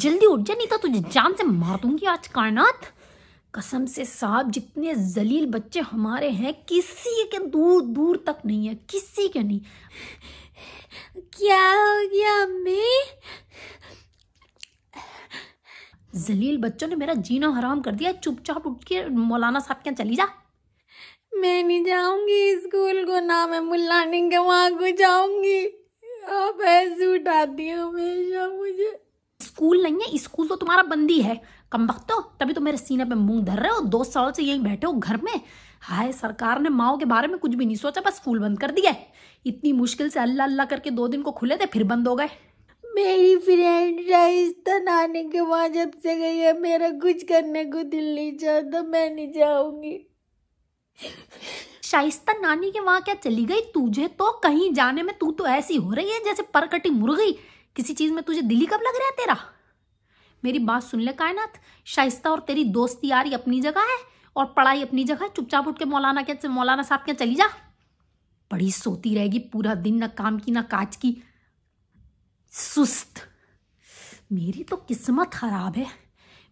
जल्दी उठ जा नहीं तो तुझे जान से मार दूंगी आज कायनाथ कसम से साहब जितने जलील बच्चे हमारे हैं किसी के दूर दूर तक नहीं है किसी के नहीं क्या हो गया अम्मी जलील बच्चों ने मेरा जीना हराम कर दिया चुपचाप उठ के मौलाना साहब के चली जा मैं नहीं जाऊंगी स्कूल को ना मैं मुल्ला के को जाऊंगी आप ऐसे उठाती हमेशा मुझे स्कूल नहीं है स्कूल तो तुम्हारा बंदी है कम वक्त हो तो, तभी तो मेरे सीने पे मुंह धर रहे हो दो साल से यहीं बैठे हो घर में हाय सरकार ने माओ के बारे में कुछ भी नहीं सोचा बस स्कूल बंद कर दिया इतनी मुश्किल से अल्लाह अल्लाह करके दो दिन को खुले थे फिर बंद हो गए मेरी फ्रेंड राजस्थान आने के बाद जब से गई है मेरा कुछ करने को दिल नहीं चाहता मैं नहीं जाऊंगी शाइस्ता नानी के वहां क्या चली गई तुझे तो कहीं जाने में तू तो ऐसी हो रही है जैसे परकटी मुर्गी किसी चीज़ में तुझे दिली कब लग रहा है तेरा मेरी बात सुन ले कायनात शाइस्ता और तेरी दोस्ती यारी अपनी जगह है और पढ़ाई अपनी जगह है चुपचाप उठ के मौलाना के मौलाना साहब के चली जा बड़ी सोती रहेगी पूरा दिन ना काम की ना काज की सुस्त मेरी तो किस्मत खराब है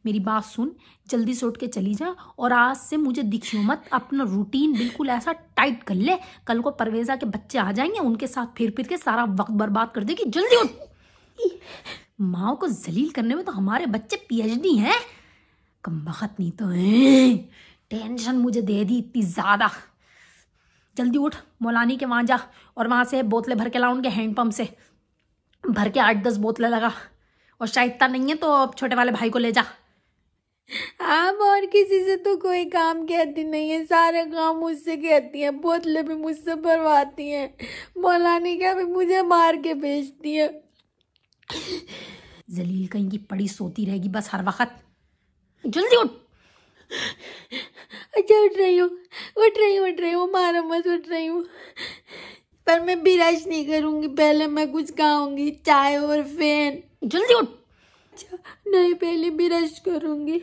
मेरी बात सुन जल्दी से उठ के चली जा और आज से मुझे दिखियो मत अपना रूटीन बिल्कुल ऐसा टाइट कर ले कल को परवेजा के बच्चे आ जाएंगे उनके साथ फिर फिर के सारा वक्त बर्बाद कर देगी जल्दी उठ माओ को जलील करने में तो हमारे बच्चे पीएचडी हैं कम बहत नहीं तो टेंशन मुझे दे दी इतनी ज़्यादा जल्दी उठ मौलानी के वहां जा और वहां से बोतलें भर के ला उनके हैंडपम्प से भर के आठ दस बोतलें लगा और शायद इतना नहीं है तो अब छोटे वाले भाई को ले जा आप और किसी से तो कोई काम कहती नहीं है सारे काम मुझसे कहती है बोतलें भी मुझसे भरवाती हैं मौलानी क्या भी मुझे मार के भेजती है जलील कहीं की पड़ी सोती रहेगी बस हर वक्त जल्दी उठ अच्छा उठ रही हूँ उठ रही हूँ उठ रही हूँ मारा मत उठ रही हूँ पर मैं बिराज नहीं करूँगी पहले मैं कुछ खाऊंगी चाय और फैन जल्दी उठ अच्छा, नहीं पहले बिराज करूँगी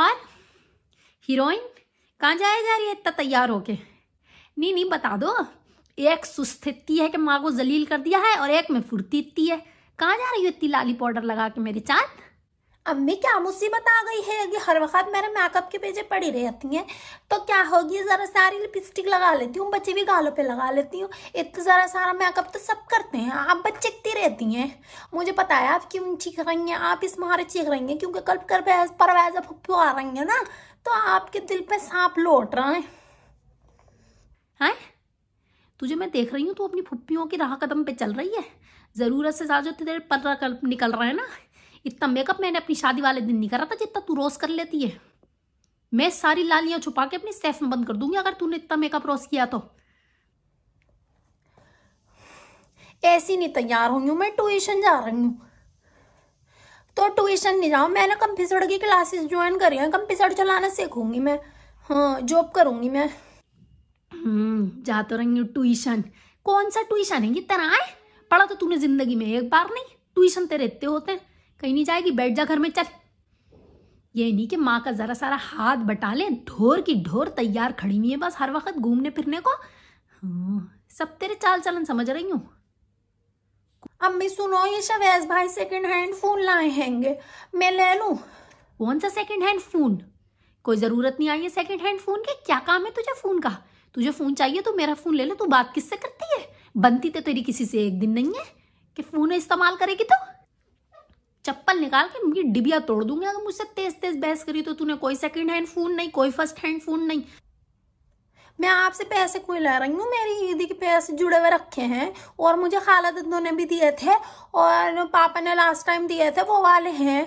और हीरोइन कहाँ जाया जा रही है इतना तैयार होके नहीं नहीं बता दो एक सुस्थिति है कि माँ को जलील कर दिया है और एक में फुर्ती है कहाँ जा रही हो इतनी लाली पाउडर लगा के मेरी चांद अम्मी क्या मुसीबत आ गई है कि हर वक्त मेरे मेकअप के पेजे पड़ी रहती हैं तो क्या होगी ज़रा सारी लिपस्टिक लगा लेती हूँ बच्चे भी गालों पे लगा लेती हूँ इतना ज़रा सारा मेकअप तो सब करते हैं आप कितनी रहती हैं मुझे पता है आप क्यों चीख रही हैं आप इस मारे चीख रही हैं क्योंकि कल कर परवाजा फुप्पू आ रही हैं ना तो आपके दिल पर सांप लौट रहा है, है? तुझे मैं देख रही हूँ तू अपनी फुप्पियों की राह कदम पे चल रही है ज़रूरत से जो तेरे पर निकल रहा है ना इतना मेकअप मैंने अपनी शादी वाले दिन नहीं करा था जितना तू रोज़ कर लेती है मैं सारी लालियाँ छुपा के अपनी सेफ में बंद कर दूंगी अगर तूने इतना मेकअप रोज़ किया तो ऐसी नहीं तैयार होंगी मैं ट्यूशन जा रही हूँ तो ट्यूशन नहीं जाऊँ मैंने कंप्यूटर की क्लासेस ज्वाइन करी हैं कंप्यूटर चलाना सीखूंगी मैं हाँ जॉब करूंगी मैं चाहते रहेंगे ट्यूशन कौन सा ट्यूशन है कितना आए पढ़ा तो तूने जिंदगी में एक बार नहीं ट्यूशन तेरे इतने होते हैं कहीं नहीं जाएगी बैठ जा घर में चल ये नहीं कि माँ का जरा सारा हाथ बटा ले ढोर की ढोर तैयार खड़ी हुई है बस हर वक्त घूमने फिरने को हाँ, सब तेरे चाल चलन समझ रही हूँ अम्मी सुनो ये शवैज भाई सेकंड हैंड फोन लाए हैंगे मैं ले लूं कौन सा सेकंड हैंड फोन कोई जरूरत नहीं आई है सेकंड हैंड फोन के क्या काम है तुझे फोन का तुझे फ़ोन चाहिए तो मेरा फ़ोन ले लो तू बात किससे करती है बनती तो तेरी किसी से एक दिन नहीं है कि फ़ोन इस्तेमाल करेगी तो चप्पल निकाल के मुझे डिबिया तोड़ दूंगी अगर मुझसे तेज तेज बहस करी तो तूने कोई सेकंड हैंड फ़ोन नहीं कोई फर्स्ट हैंड फ़ोन नहीं मैं आपसे पैसे कोई ला रही हूँ मेरी दीदी के पैसे जुड़े हुए रखे हैं और मुझे खाला दद्दों ने भी दिए थे और पापा ने लास्ट टाइम दिए थे वो वाले हैं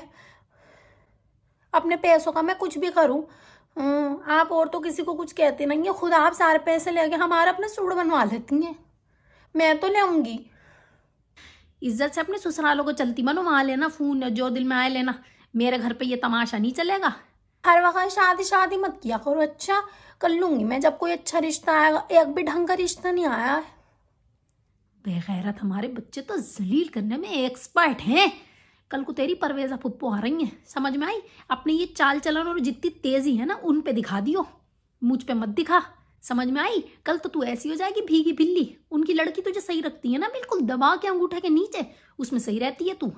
अपने पैसों का मैं कुछ भी करूँ हम्म, आप और तो किसी को कुछ कहते नहीं है खुद आप सारे पैसे लेके हमारा अपना सूट बनवा लेती हैं मैं तो लेऊंगी इज्जत से अपने ससुरालों को चलती मानो वहां लेना फोन जो दिल में आए लेना मेरे घर पे ये तमाशा नहीं चलेगा हर वक्त शादी शादी मत किया करो अच्छा कर लूंगी मैं जब कोई अच्छा रिश्ता आएगा एक भी ढंग का रिश्ता नहीं आया बेगैरत हमारे बच्चे तो जलील करने में एक्सपर्ट हैं कल को तेरी परवेजा पुप्पो आ रही हैं समझ में आई अपने ये चाल चलन और जितनी तेजी है ना उन पे दिखा दियो मुझ पे मत दिखा समझ में आई कल तो तू ऐसी हो जाएगी भीगी बिल्ली उनकी लड़की तुझे सही रखती है ना बिल्कुल दबा के अंगूठा के नीचे उसमें सही रहती है तू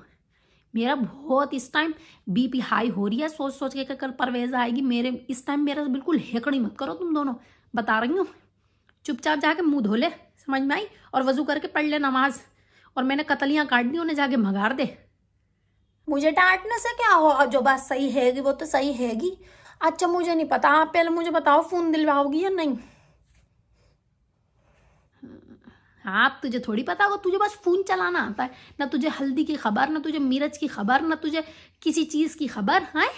मेरा बहुत इस टाइम बीपी हाई हो रही है सोच सोच के कल परवेज आएगी मेरे इस टाइम मेरा बिल्कुल हेकड़ी मत करो तुम दोनों बता रही हूँ चुपचाप जाके मुंह धो ले समझ में आई और वजू करके पढ़ ले नमाज और मैंने कतलियाँ काट दी उन्हें जाके भगार दे मुझे डांटने से क्या हो जो बात सही हैगी वो तो सही हैगी अच्छा मुझे नहीं पता आप पहले मुझे बताओ फोन दिलवाओगी या नहीं आप हाँ, तुझे थोड़ी पता होगा तुझे बस फोन चलाना आता है ना तुझे हल्दी की खबर ना तुझे मिर्च की खबर ना तुझे किसी चीज़ की खबर है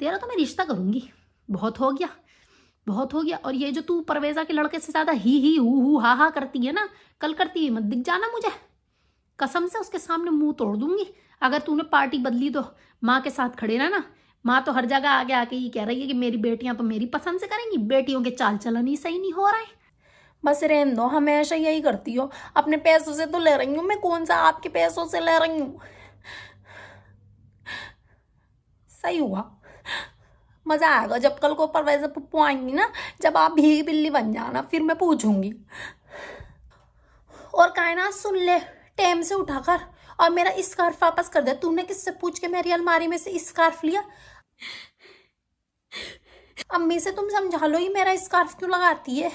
तेरा तो मैं रिश्ता करूंगी बहुत हो गया बहुत हो गया और ये जो तू परवेजा के लड़के से ज़्यादा ही ही हु हु हा हा करती है ना कल करती है मत दिख जाना मुझे कसम से उसके सामने मुंह तोड़ दूंगी अगर तूने पार्टी बदली तो माँ के साथ खड़े रहना माँ तो हर जगह आगे आके ये कह रही है कि मेरी बेटियां तो मेरी पसंद से करेंगी बेटियों के चाल चलन ही सही नहीं हो रहा है बस रेन दो हमेशा यही करती हो अपने पैसों से तो ले रही हूँ मैं कौन सा आपके पैसों से ले रही हूँ सही हुआ मज़ा आएगा जब कल को वैसे पप्पू आएंगी ना जब आप भी बिल्ली बन जाना फिर मैं पूछूंगी और कायना सुन ले टेम से उठाकर और मेरा स्कार्फ वापस कर दे तूने किससे पूछ के मेरी अलमारी में से स्कार्फ लिया अम्मी से तुम समझा लो ही मेरा स्कार्फ क्यों लगाती है